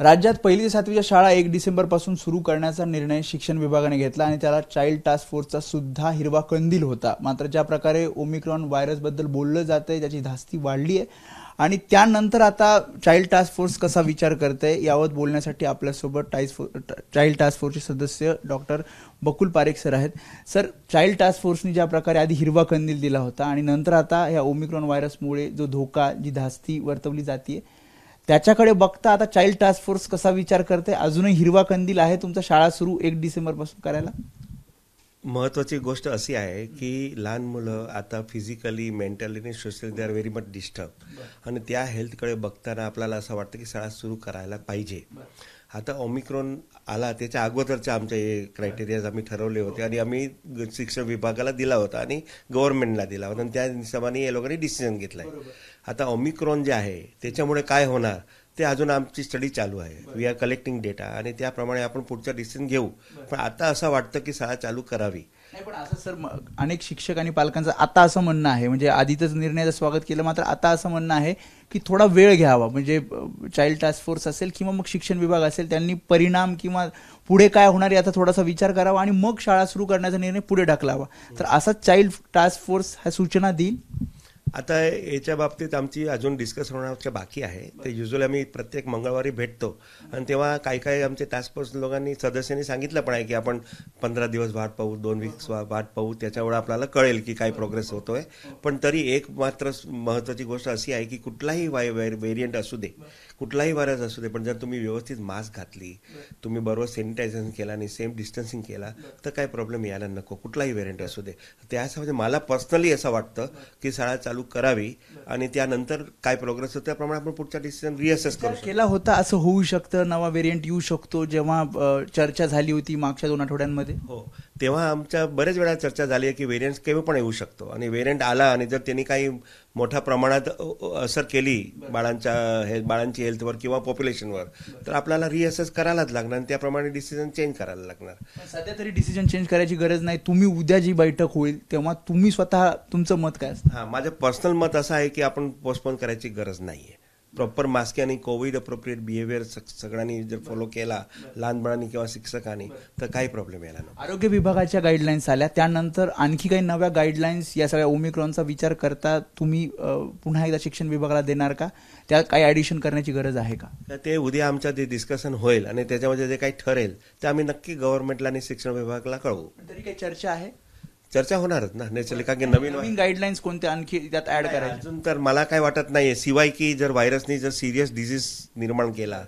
राज्यात पहिली ते सातवीच्या शाळा एक डिसेंबरपासून सुरू करण्याचा निर्णय शिक्षण विभागाने घेतला आणि त्याला चाइल्ड टास्क फोर्सचा सुद्धा हिरवा कंदील होता मात्र ज्या प्रकारे ओमिक्रॉन व्हायरसबद्दल बोललं जातं आहे त्याची धास्ती वाढली आहे आणि त्यानंतर आता चाइल्ड टास्क फोर्स कसा विचार करते यावर बोलण्यासाठी आपल्यासोबत टाइस फो चाइल्ड टास्क फोर्सचे सदस्य डॉक्टर बकुल पारेख सर आहेत सर चाइल्ड टास्क फोर्सने ज्या प्रकारे आधी हिरवा कंदील दिला होता आणि नंतर आता ह्या ओमिक्रॉन व्हायरसमुळे जो धोका जी धास्ती वर्तवली जाते त्याच्याकडे बघता आता चाइल्ड टास्क फोर्स कसा विचार करते अजूनही हिरवा कंदील आहे तुमचा शाळा सुरू एक डिसेंबर पासून करायला महत्वाची गोष्ट अशी आहे की लहान मुलं आता फिजिकली मेंटली आणि socially they are very much disturb आणि त्या हेल्थकडे बघताना आपल्याला असं वाटतं की शाळा सुरू करायला पाहिजे आता ओमिक्रॉन आला त्याच्या अगोदरच्या आमच्या हे क्रायटेरियाज आम्ही ठरवले होते आणि आम्ही शिक्षण विभागाला दिला होता आणि गव्हर्नमेंटला दिला होता आणि त्या हिशोबाने या लोकांनी डिसिजन घेतला आहे आता ओमिक्रॉन जे आहे त्याच्यामुळे काय होणार ते अजून आमची स्टडी चालू आहे वी आर कलेक्टिंग डेटा आणि त्याप्रमाणे आपण पुढचा डिसिजन घेऊ पण आता असं वाटतं की शाळा चालू करावी नाही पण असं सर अनेक शिक्षक आणि पालकांचं आता असं म्हणणं आहे म्हणजे आधीच निर्णयाचं स्वागत केलं मात्र आता असं म्हणणं आहे की थोडा वेळ घ्यावा म्हणजे चाइल्ड टास्क फोर्स असेल किंवा मग शिक्षण विभाग असेल त्यांनी परिणाम किंवा पुढे काय होणार याचा थोडासा विचार करावा आणि मग शाळा सुरू करण्याचा निर्णय पुढे ढकलावा तर असा चाइल्ड टास्क फोर्स ह्या सूचना देईल आता याच्या बाबतीत आमची अजून डिस्कस होण्याच्या बाकी आहे ते युजली आम्ही प्रत्येक मंगळवारी भेटतो आणि तेव्हा काही काही आमचे टास्क फोर्स लोकांनी सदस्यांनी सांगितलं पण आहे की आपण पंधरा दिवस वाट पाहू दोन वीक्स वाट पाहू त्याच्यामुळे आपल्याला कळेल की काय प्रोग्रेस होतोय पण तरी एक मात्र महत्त्वाची गोष्ट अशी आहे की कुठलाही वाय व्हेरियंट असू दे कुठलाही व्हायरस असू दे पण जर तुम्ही व्यवस्थित मास्क घातली तुम्ही बरोबर सॅनिटायझेशन केला आणि सेम डिस्टन्सिंग केला तर काय प्रॉब्लेम यायला नको कुठलाही व्हेरियंट असू दे त्यासाठी मला पर्सनली असं वाटतं की शाळा चालू चालू करावी आणि त्यानंतर काय प्रोग्रेस होतो त्याप्रमाणे आपण पुढचा डिसिजन रिअसेस करू केला होता असं होऊ शकतं नवा वेरियंट येऊ शकतो जेव्हा चर्चा झाली होती मागच्या दोन आठवड्यांमध्ये हो तेव्हा आमच्या बरेच वेळा चर्चा झाली आहे की वेरियंट केव्हा पण येऊ शकतो आणि वेरियंट आला आणि जर त्यांनी काही मोठ्या प्रमाणात असर केली बाळांच्या हे बाळांची हेल्थवर किंवा पॉप्युलेशनवर तर आपल्याला रिअसेस करायलाच लागणार आणि त्याप्रमाणे डिसिजन चेंज करायला लागणार सध्या तरी डिसिजन चेंज करायची गरज नाही तुम्ही उद्या जी बैठक होईल तेव्हा तुम्ही स्वतः तुमचं मत काय असतं हां माझ्या पर्सनल मत असं आहे की आपण पोस्टपोन करायची गरज नाही आहे प्रॉपर मास्क आणि कोविड अप्रोप्रिएट बिहेवियर सगळ्यांनी जर फॉलो केला लहानपणानी किंवा शिक्षकांनी तर काही प्रॉब्लेम यायला नाही आरोग्य विभागाच्या गाईडलाईन्स आल्या त्यानंतर आणखी काही नव्या गाईडलाईन्स या सगळ्या ओमिक्रॉनचा विचार करता तुम्ही पुन्हा एकदा शिक्षण विभागाला देणार का त्यात काही ॲडिशन करण्याची गरज आहे का ते उद्या आमच्या जे डिस्कशन होईल आणि त्याच्यामध्ये जे काही ठरेल ते आम्ही नक्की गव्हर्नमेंटला आणि शिक्षण विभागाला कळवू तरी काही चर्चा आहे चर्चा होणारच ना नॅचरली का की नवीन नवीन गाईडलाईन्स कोणत्या आणखी त्यात ऍड करायचं अजून तर मला काय वाटत नाहीये शिवाय की जर व्हायरसनी जर सिरियस डिझीज निर्माण केला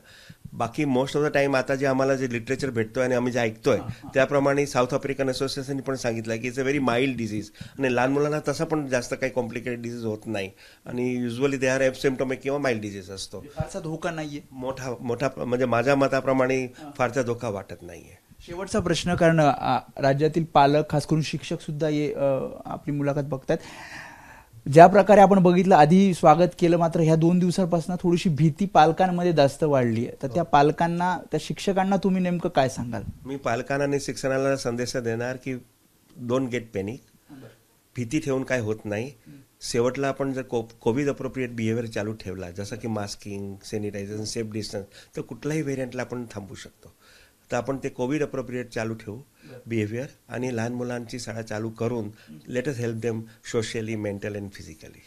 बाकी मोस्ट ऑफ द टाइम आता जे आम्हाला जे लिटरेचर भेटतोय आणि आम्ही जे ऐकतोय त्याप्रमाणे साऊथ आफ्रिकन असोसिएशनने पण सांगितलं की it's a very mild disease आणि लहान मुलांना तसा पण जास्त काही कॉम्प्लिकेटेड डिझीज होत नाही आणि युजली दे आर सिमटोमे किंवा माइल्ड डिझीज असतो फारसा धोका नाहीये मोठा मोठा म्हणजे माझ्या मताप्रमाणे फारसा धोका वाटत नाहीये शेवटचा प्रश्न कारण राज्यातील पालक खास करून शिक्षक सुद्धा ये आपली मुलाखत बघतात ज्या प्रकारे आपण बघितलं आधी स्वागत केलं मात्र ह्या दोन दिवसापासून थोडीशी भीती पालकांमध्ये जास्त वाढली आहे तर त्या हो. पालकांना त्या शिक्षकांना तुम्ही नेमकं काय सांगाल मी पालकांना आणि शिक्षणाला संदेश देणार की दोन गेट पॅनिक भीती ठेवून काय होत नाही शेवटला आपण जर कोविड अप्रोप्रिएट बिहेवियर चालू ठेवला जसं की मास्किंग सॅनिटायझर सेफ डिस्टन्स तर कुठलाही व्हेरियंटला आपण थांबू शकतो तर आपण ते कोविड अप्रोप्रिएट चालू ठेवू बिहेवियर आणि लहान मुलांची शाळा चालू करून let's help them socially mental and physically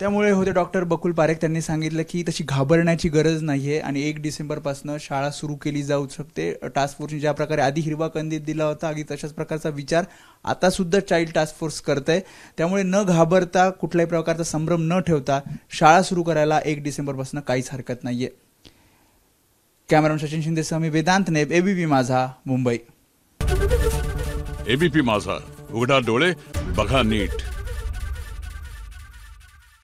त्यामुळे होते डॉक्टर बकुल पारेख त्यांनी सांगितलं की तशी घाबरण्याची गरज नाही आहे आणि एक डिसेंबरपासून शाळा सुरू केली जाऊ शकते टास्क फोर्सने ज्या प्रकारे आधी हिरवा कंदीत दिला होता आधी तशाच प्रकारचा विचार आता सुद्धा चाइल्ड टास्क फोर्स करत आहे त्यामुळे न घाबरता कुठल्याही प्रकारचा संभ्रम न ठेवता शाळा सुरू करायला एक डिसेंबरपासून काहीच हरकत नाही आहे कॅमेरामन सचिन शिंदे मी वेदांत नेब एबीपी माझा मुंबई एबीपी माझा उघडा डोळे बघा नीट